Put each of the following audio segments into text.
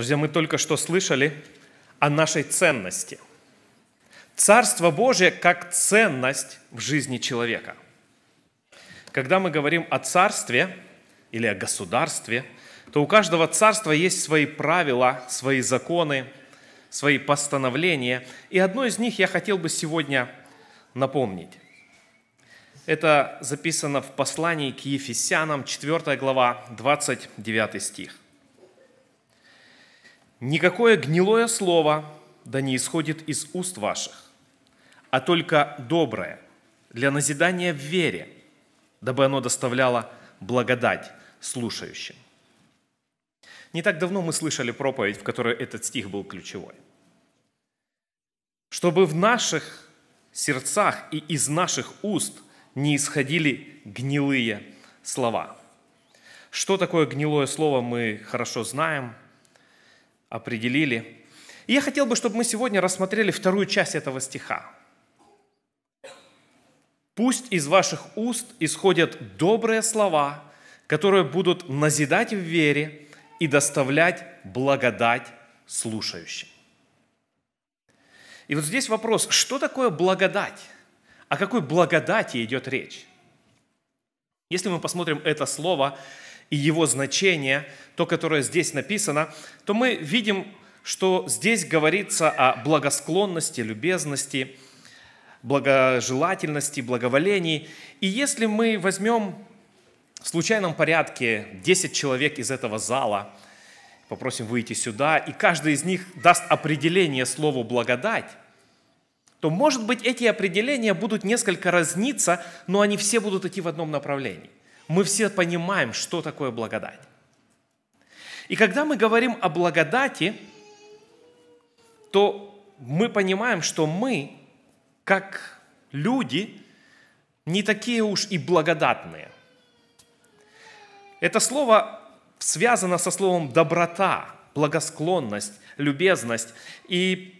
Друзья, мы только что слышали о нашей ценности. Царство Божие как ценность в жизни человека. Когда мы говорим о царстве или о государстве, то у каждого царства есть свои правила, свои законы, свои постановления. И одно из них я хотел бы сегодня напомнить. Это записано в послании к Ефесянам, 4 глава, 29 стих. Никакое гнилое слово да не исходит из уст ваших, а только доброе для назидания в вере, дабы оно доставляло благодать слушающим. Не так давно мы слышали проповедь, в которой этот стих был ключевой. Чтобы в наших сердцах и из наших уст не исходили гнилые слова. Что такое гнилое слово, мы хорошо знаем – определили. И я хотел бы, чтобы мы сегодня рассмотрели вторую часть этого стиха. «Пусть из ваших уст исходят добрые слова, которые будут назидать в вере и доставлять благодать слушающим». И вот здесь вопрос, что такое благодать? О какой благодати идет речь? Если мы посмотрим это слово, и его значение, то, которое здесь написано, то мы видим, что здесь говорится о благосклонности, любезности, благожелательности, благоволении. И если мы возьмем в случайном порядке 10 человек из этого зала, попросим выйти сюда, и каждый из них даст определение слову «благодать», то, может быть, эти определения будут несколько разниться, но они все будут идти в одном направлении мы все понимаем, что такое благодать. И когда мы говорим о благодати, то мы понимаем, что мы, как люди, не такие уж и благодатные. Это слово связано со словом доброта, благосклонность, любезность. И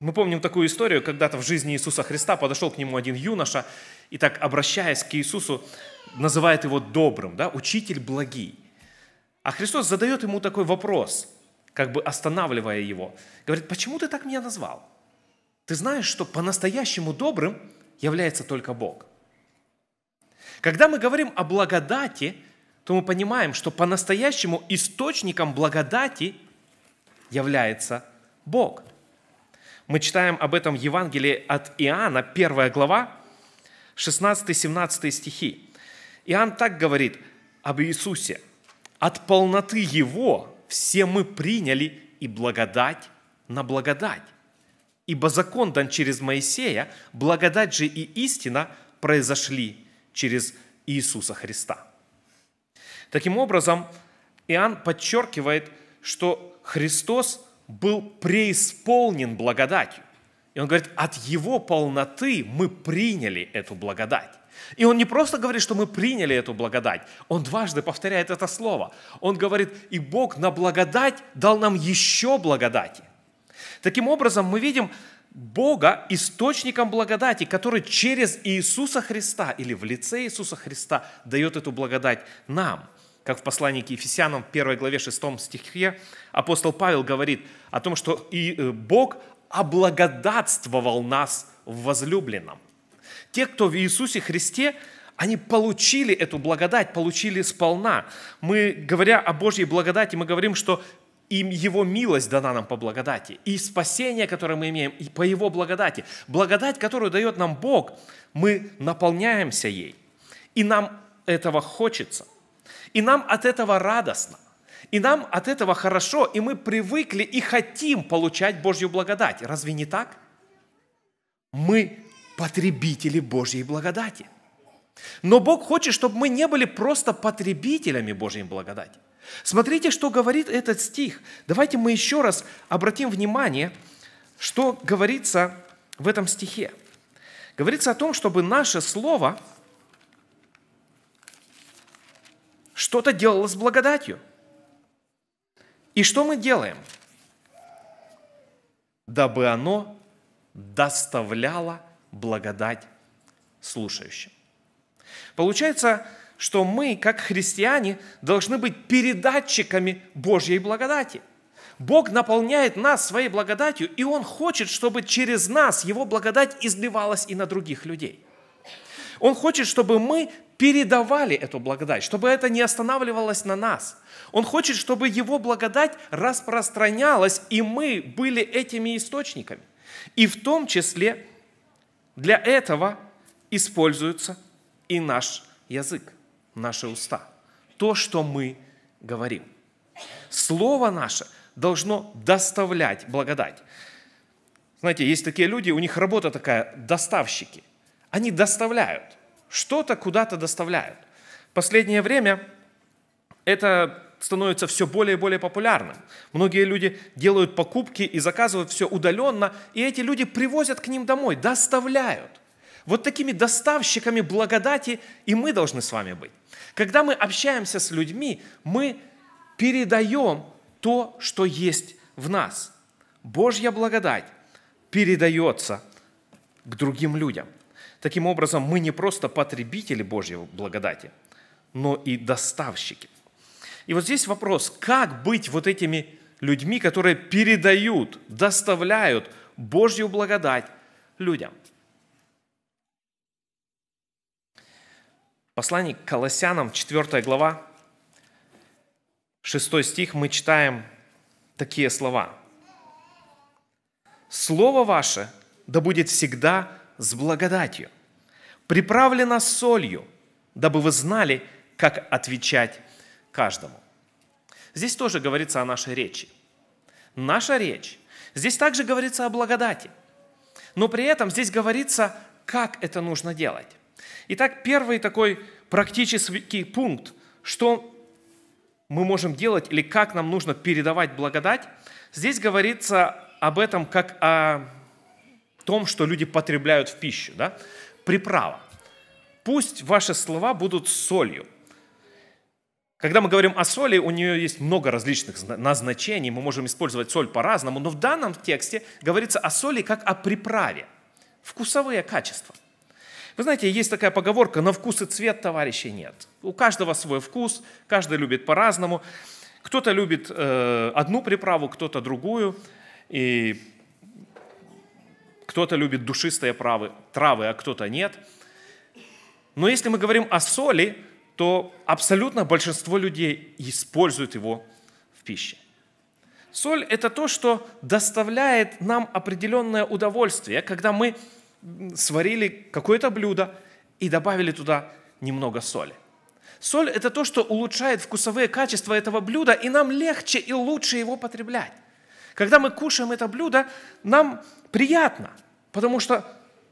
мы помним такую историю, когда-то в жизни Иисуса Христа подошел к нему один юноша и так, обращаясь к Иисусу, называет его добрым, да, учитель благий. А Христос задает ему такой вопрос, как бы останавливая его. Говорит, почему ты так меня назвал? Ты знаешь, что по-настоящему добрым является только Бог. Когда мы говорим о благодати, то мы понимаем, что по-настоящему источником благодати является Бог – мы читаем об этом в Евангелии от Иоанна, первая глава, 16-17 стихи. Иоанн так говорит об Иисусе. «От полноты Его все мы приняли и благодать на благодать. Ибо закон дан через Моисея, благодать же и истина произошли через Иисуса Христа». Таким образом, Иоанн подчеркивает, что Христос был преисполнен благодатью. И он говорит, от его полноты мы приняли эту благодать. И он не просто говорит, что мы приняли эту благодать, он дважды повторяет это слово. Он говорит, и Бог на благодать дал нам еще благодати. Таким образом, мы видим Бога источником благодати, который через Иисуса Христа или в лице Иисуса Христа дает эту благодать нам – как в послании к Ефесянам, 1 главе 6 стихе, апостол Павел говорит о том, что и э, Бог облагодатствовал нас в возлюбленном. Те, кто в Иисусе Христе, они получили эту благодать, получили сполна. Мы, говоря о Божьей благодати, мы говорим, что им Его милость дана нам по благодати, и спасение, которое мы имеем, и по Его благодати. Благодать, которую дает нам Бог, мы наполняемся ей, и нам этого хочется – и нам от этого радостно. И нам от этого хорошо, и мы привыкли и хотим получать Божью благодать. Разве не так? Мы потребители Божьей благодати. Но Бог хочет, чтобы мы не были просто потребителями Божьей благодати. Смотрите, что говорит этот стих. Давайте мы еще раз обратим внимание, что говорится в этом стихе. Говорится о том, чтобы наше слово – что-то делала с благодатью. И что мы делаем? Дабы оно доставляло благодать слушающим. Получается, что мы, как христиане, должны быть передатчиками Божьей благодати. Бог наполняет нас своей благодатью, и Он хочет, чтобы через нас Его благодать изливалась и на других людей. Он хочет, чтобы мы передавали эту благодать, чтобы это не останавливалось на нас. Он хочет, чтобы Его благодать распространялась, и мы были этими источниками. И в том числе для этого используется и наш язык, наши уста, то, что мы говорим. Слово наше должно доставлять благодать. Знаете, есть такие люди, у них работа такая, доставщики. Они доставляют что-то куда-то доставляют. В последнее время это становится все более и более популярным. Многие люди делают покупки и заказывают все удаленно, и эти люди привозят к ним домой, доставляют. Вот такими доставщиками благодати и мы должны с вами быть. Когда мы общаемся с людьми, мы передаем то, что есть в нас. Божья благодать передается к другим людям. Таким образом, мы не просто потребители Божьего благодати, но и доставщики. И вот здесь вопрос, как быть вот этими людьми, которые передают, доставляют Божью благодать людям? Послание к Колоссянам, 4 глава, 6 стих, мы читаем такие слова. «Слово ваше да будет всегда с благодатью, приправлена солью, дабы вы знали, как отвечать каждому. Здесь тоже говорится о нашей речи. Наша речь. Здесь также говорится о благодати. Но при этом здесь говорится, как это нужно делать. Итак, первый такой практический пункт, что мы можем делать или как нам нужно передавать благодать, здесь говорится об этом как о том, что люди потребляют в пищу. Да? Приправа. Пусть ваши слова будут солью. Когда мы говорим о соли, у нее есть много различных назначений, мы можем использовать соль по-разному, но в данном тексте говорится о соли как о приправе, вкусовые качества. Вы знаете, есть такая поговорка «на вкус и цвет товарищей нет». У каждого свой вкус, каждый любит по-разному. Кто-то любит э, одну приправу, кто-то другую. И кто-то любит душистые правы, травы, а кто-то нет. Но если мы говорим о соли, то абсолютно большинство людей используют его в пище. Соль – это то, что доставляет нам определенное удовольствие, когда мы сварили какое-то блюдо и добавили туда немного соли. Соль – это то, что улучшает вкусовые качества этого блюда, и нам легче и лучше его потреблять. Когда мы кушаем это блюдо, нам приятно, потому что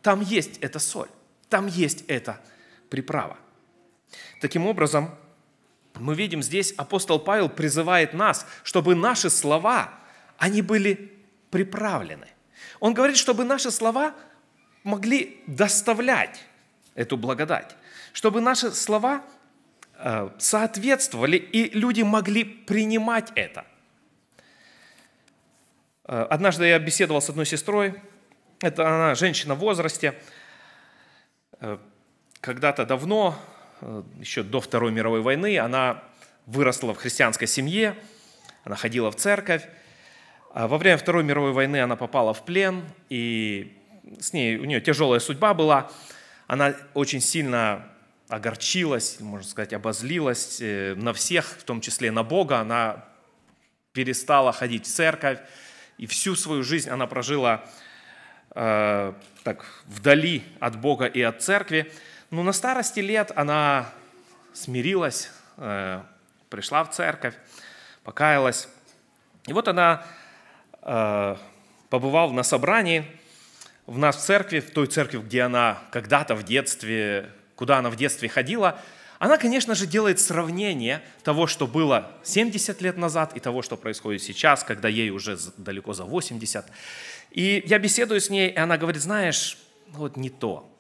там есть эта соль, там есть эта приправа. Таким образом, мы видим здесь, апостол Павел призывает нас, чтобы наши слова, они были приправлены. Он говорит, чтобы наши слова могли доставлять эту благодать, чтобы наши слова э, соответствовали, и люди могли принимать это – Э, однажды я беседовал с одной сестрой, это она женщина в возрасте, э, когда-то давно, э, еще до Второй мировой войны, она выросла в христианской семье, она ходила в церковь. А во время Второй мировой войны она попала в плен, и с ней, у нее тяжелая судьба была. Она очень сильно огорчилась, можно сказать, обозлилась на всех, в том числе на Бога. Она перестала ходить в церковь, и всю свою жизнь она прожила э, так, вдали от Бога и от церкви. Но на старости лет она смирилась, э, пришла в церковь, покаялась. И вот она, э, побывав на собрании в нас в церкви, в той церкви, где она когда-то в детстве, куда она в детстве ходила – она, конечно же, делает сравнение того, что было 70 лет назад и того, что происходит сейчас, когда ей уже далеко за 80. И я беседую с ней, и она говорит, знаешь, вот не то,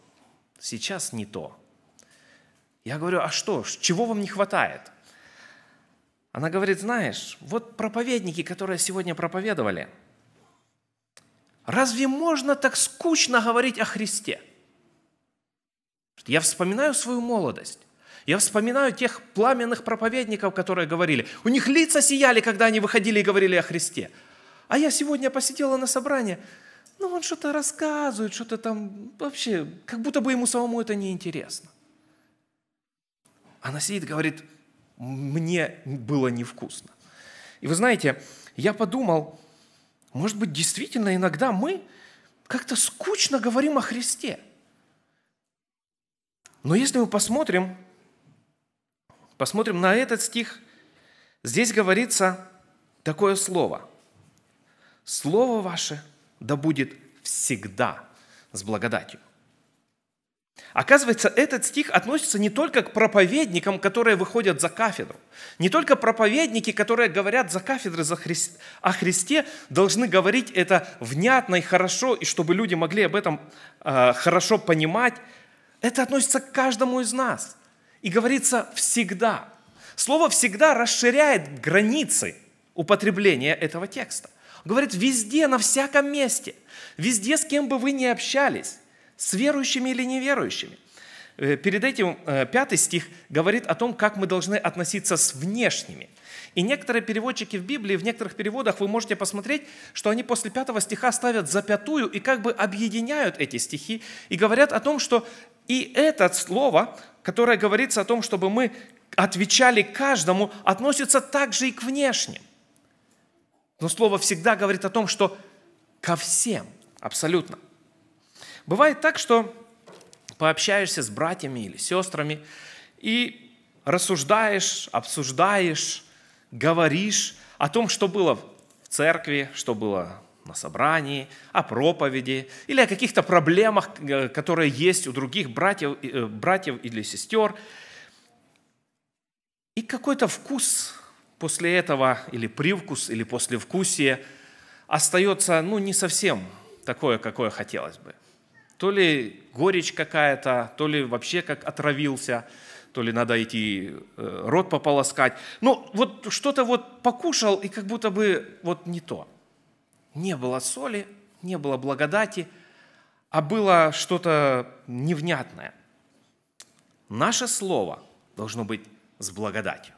сейчас не то. Я говорю, а что, чего вам не хватает? Она говорит, знаешь, вот проповедники, которые сегодня проповедовали, разве можно так скучно говорить о Христе? Я вспоминаю свою молодость. Я вспоминаю тех пламенных проповедников, которые говорили. У них лица сияли, когда они выходили и говорили о Христе. А я сегодня посетила на собрание, ну он что-то рассказывает, что-то там вообще, как будто бы ему самому это не интересно. Она сидит и говорит, мне было невкусно. И вы знаете, я подумал, может быть, действительно иногда мы как-то скучно говорим о Христе. Но если мы посмотрим Посмотрим на этот стих. Здесь говорится такое слово. Слово ваше да будет всегда с благодатью. Оказывается, этот стих относится не только к проповедникам, которые выходят за кафедру. Не только проповедники, которые говорят за кафедры за Хри... о Христе, должны говорить это внятно и хорошо, и чтобы люди могли об этом э, хорошо понимать. Это относится к каждому из нас. И говорится «всегда». Слово «всегда» расширяет границы употребления этого текста. говорит «везде, на всяком месте». Везде, с кем бы вы ни общались, с верующими или неверующими. Э, перед этим э, пятый стих говорит о том, как мы должны относиться с внешними. И некоторые переводчики в Библии, в некоторых переводах вы можете посмотреть, что они после пятого стиха ставят запятую и как бы объединяют эти стихи и говорят о том, что и это слово которое говорится о том, чтобы мы отвечали каждому, относится также и к внешним. Но слово всегда говорит о том, что ко всем, абсолютно. Бывает так, что пообщаешься с братьями или сестрами и рассуждаешь, обсуждаешь, говоришь о том, что было в церкви, что было на собрании, о проповеди или о каких-то проблемах, э, которые есть у других братьев, э, братьев или сестер. И какой-то вкус после этого, или привкус, или послевкусие остается ну, не совсем такое, какое хотелось бы. То ли горечь какая-то, то ли вообще как отравился, то ли надо идти э, рот пополоскать. Ну, вот что-то вот покушал, и как будто бы вот не то – не было соли, не было благодати, а было что-то невнятное. Наше слово должно быть с благодатью.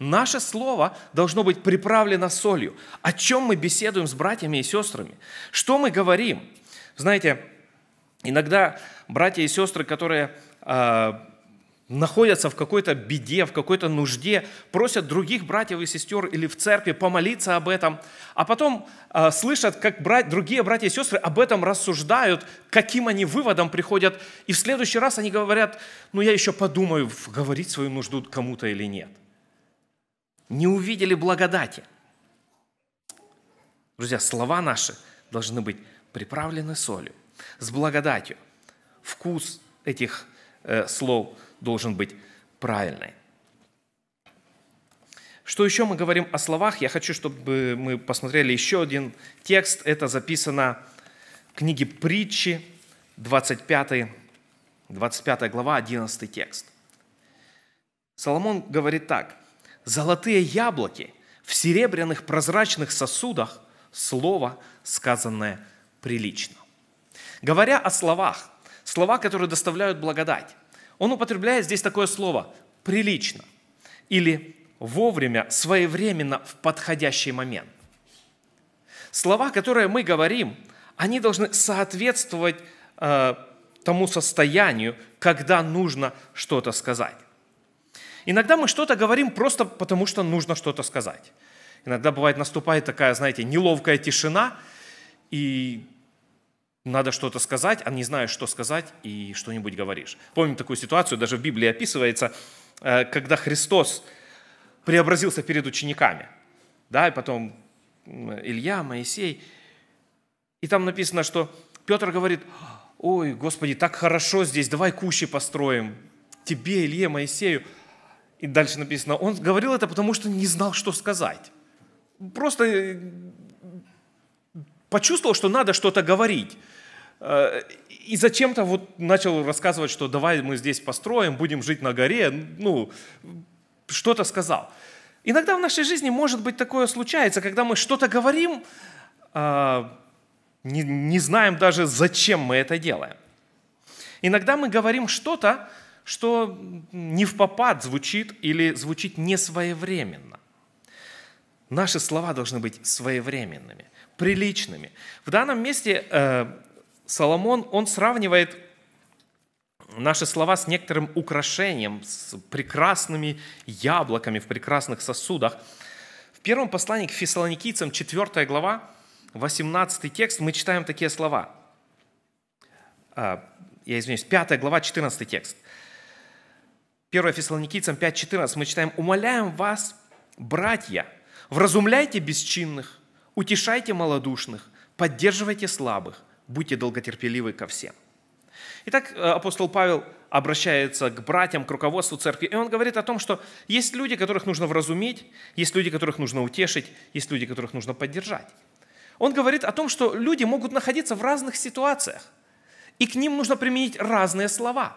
Наше слово должно быть приправлено солью. О чем мы беседуем с братьями и сестрами? Что мы говорим? Знаете, иногда братья и сестры, которые э, находятся в какой-то беде, в какой-то нужде, просят других братьев и сестер или в церкви помолиться об этом, а потом э, слышат, как брать, другие братья и сестры об этом рассуждают, каким они выводом приходят, и в следующий раз они говорят, ну я еще подумаю, говорить свою нужду кому-то или нет. Не увидели благодати. Друзья, слова наши должны быть приправлены солью, с благодатью. Вкус этих э, слов – должен быть правильный. Что еще мы говорим о словах? Я хочу, чтобы мы посмотрели еще один текст. Это записано в книге Притчи, 25, 25 глава, 11 текст. Соломон говорит так. «Золотые яблоки в серебряных прозрачных сосудах – слово, сказанное прилично». Говоря о словах, слова, которые доставляют благодать, он употребляет здесь такое слово «прилично» или «вовремя», «своевременно», «в подходящий момент». Слова, которые мы говорим, они должны соответствовать э, тому состоянию, когда нужно что-то сказать. Иногда мы что-то говорим просто потому, что нужно что-то сказать. Иногда бывает наступает такая, знаете, неловкая тишина, и надо что-то сказать, а не знаешь, что сказать, и что-нибудь говоришь. Помним такую ситуацию, даже в Библии описывается, э, когда Христос преобразился перед учениками. Да, и потом Илья, Моисей. И там написано, что Петр говорит, ой, Господи, так хорошо здесь, давай кущи построим. Тебе, Илье, Моисею. И дальше написано, он говорил это, потому что не знал, что сказать. Просто э, почувствовал, что надо что-то говорить. Э, и зачем-то вот начал рассказывать, что давай мы здесь построим, будем жить на горе, ну, что-то сказал. Иногда в нашей жизни, может быть, такое случается, когда мы что-то говорим, а, не, не знаем даже, зачем мы это делаем. Иногда мы говорим что-то, что не в попад звучит или звучит несвоевременно. Наши слова должны быть своевременными – приличными. В данном месте э, Соломон, он сравнивает наши слова с некоторым украшением, с прекрасными яблоками в прекрасных сосудах. В первом послании к фессалоникийцам, 4 глава, 18 текст, мы читаем такие слова. Э, я извиняюсь, 5 глава, 14 текст. 1 Фессалоникийцам 5.14 мы читаем, «Умоляем вас, братья, вразумляйте бесчинных, Утешайте малодушных, поддерживайте слабых, будьте долготерпеливы ко всем. Итак, э, апостол Павел обращается к братьям, к руководству церкви, и он говорит о том, что есть люди, которых нужно вразумить, есть люди, которых нужно утешить, есть люди, которых нужно поддержать. Он говорит о том, что люди могут находиться в разных ситуациях, и к ним нужно применить разные слова.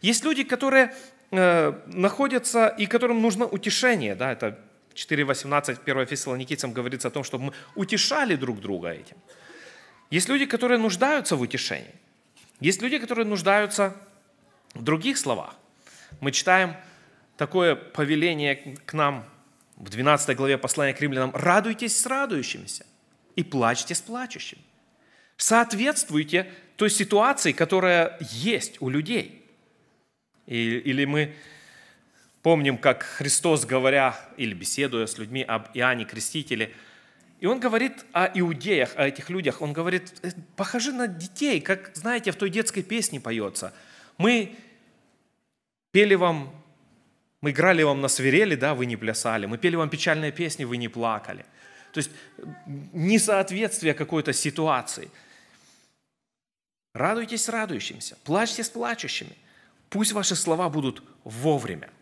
Есть люди, которые э, находятся и которым нужно утешение, да, это 4.18 1 Фессалоникийцам говорится о том, чтобы мы утешали друг друга этим. Есть люди, которые нуждаются в утешении. Есть люди, которые нуждаются в других словах. Мы читаем такое повеление к нам в 12 главе послания к римлянам. «Радуйтесь с радующимися и плачьте с плачущим. Соответствуйте той ситуации, которая есть у людей. И, или мы Помним, как Христос, говоря или беседуя с людьми об Иоанне Крестителе, и он говорит о иудеях, о этих людях. Он говорит, «Э, похожи на детей, как, знаете, в той детской песне поется. Мы пели вам, мы играли вам на свирели, да, вы не плясали. Мы пели вам печальные песни, вы не плакали. То есть несоответствие какой-то ситуации. Радуйтесь с радующимся, плачьте с плачущими. Пусть ваши слова будут вовремя –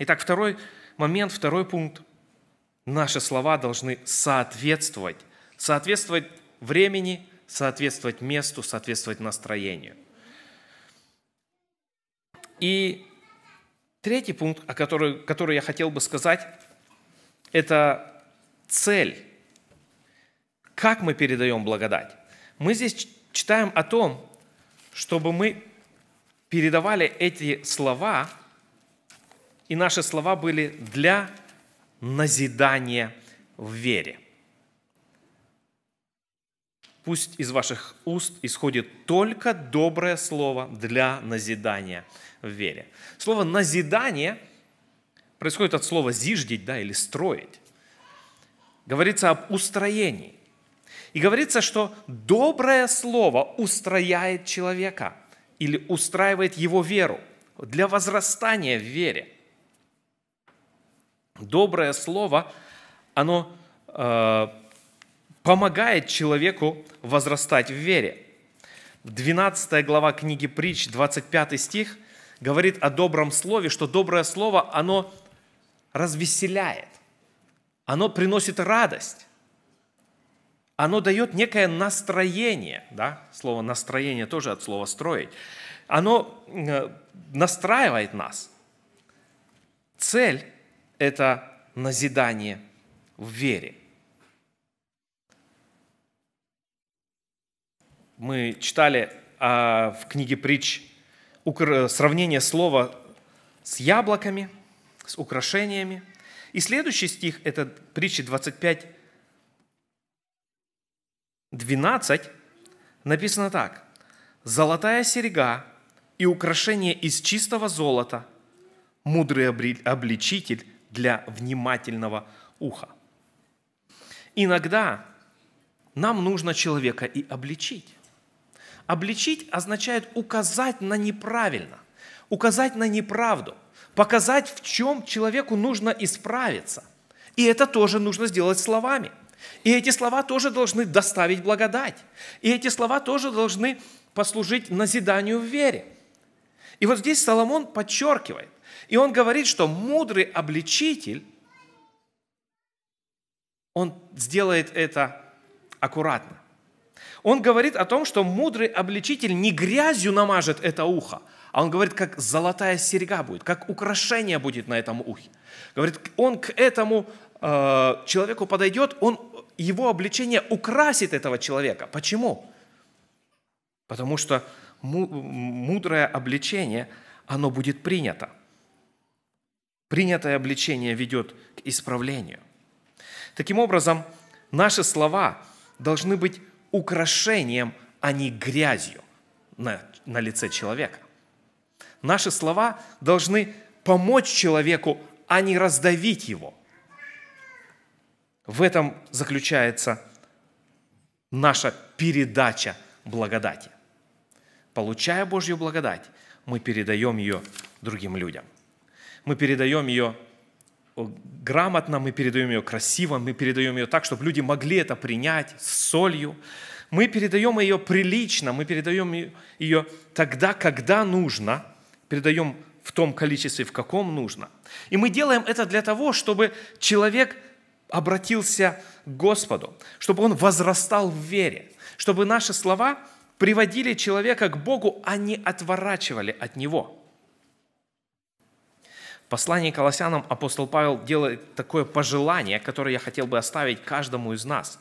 Итак, второй момент, второй пункт. Наши слова должны соответствовать. Соответствовать времени, соответствовать месту, соответствовать настроению. И третий пункт, о который, который я хотел бы сказать, это цель. Как мы передаем благодать? Мы здесь читаем о том, чтобы мы передавали эти слова – и наши слова были для назидания в вере. Пусть из ваших уст исходит только доброе слово для назидания в вере. Слово «назидание» происходит от слова «зиждить» да, или «строить». Говорится об устроении. И говорится, что доброе слово устрояет человека или устраивает его веру для возрастания в вере – Доброе слово, оно э, помогает человеку возрастать в вере. 12 глава книги Притч, 25 стих, говорит о добром слове, что доброе слово, оно развеселяет, оно приносит радость, оно дает некое настроение, да, слово настроение тоже от слова строить, оно э, настраивает нас. Цель – это назидание в вере. Мы читали а, в книге притч сравнение слова с яблоками, с украшениями. И следующий стих – это притчи 25:12, написано так. «Золотая серега и украшение из чистого золота, мудрый обличитель для внимательного уха. Иногда нам нужно человека и обличить. Обличить означает указать на неправильно, указать на неправду, показать, в чем человеку нужно исправиться. И это тоже нужно сделать словами. И эти слова тоже должны доставить благодать. И эти слова тоже должны послужить назиданию в вере. И вот здесь Соломон подчеркивает, и он говорит, что мудрый обличитель, он сделает это аккуратно. Он говорит о том, что мудрый обличитель не грязью намажет это ухо, а он говорит, как золотая серьга будет, как украшение будет на этом ухе. Говорит, он к этому э, человеку подойдет, он, его обличение украсит этого человека. Почему? Потому что мудрое обличение, оно будет принято. Принятое обличение ведет к исправлению. Таким образом, наши слова должны быть украшением, а не грязью на, на лице человека. Наши слова должны помочь человеку, а не раздавить его. В этом заключается наша передача благодати. Получая Божью благодать, мы передаем ее другим людям – мы передаем ее грамотно, мы передаем ее красиво, мы передаем ее так, чтобы люди могли это принять с солью. Мы передаем ее прилично, мы передаем ее тогда, когда нужно, передаем в том количестве, в каком нужно. И мы делаем это для того, чтобы человек обратился к Господу, чтобы он возрастал в вере, чтобы наши слова приводили человека к Богу, а не отворачивали от Него послании к Колоссянам апостол Павел делает такое пожелание, которое я хотел бы оставить каждому из нас.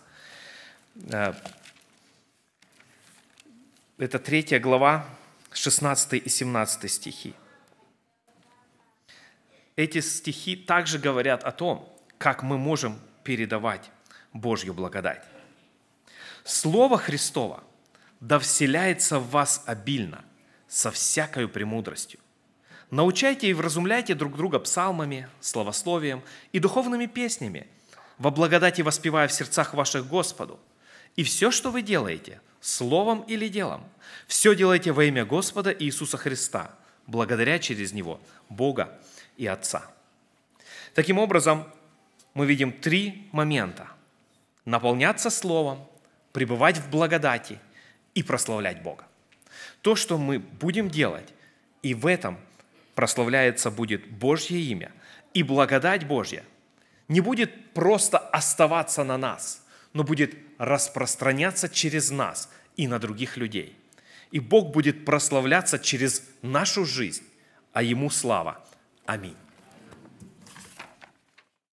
Э, это 3 глава, 16 и 17 стихи. Эти стихи также говорят о том, как мы можем передавать Божью благодать. Слово Христово да вселяется в вас обильно, со всякою премудростью, Научайте и вразумляйте друг друга псалмами, словословием и духовными песнями, во благодати воспевая в сердцах ваших Господу. И все, что вы делаете, словом или делом, все делайте во имя Господа Иисуса Христа, благодаря через Него Бога и Отца. Таким образом, мы видим три момента. Наполняться Словом, пребывать в благодати и прославлять Бога. То, что мы будем делать, и в этом прославляется будет Божье имя и благодать Божья не будет просто оставаться на нас, но будет распространяться через нас и на других людей. И Бог будет прославляться через нашу жизнь, а Ему слава. Аминь.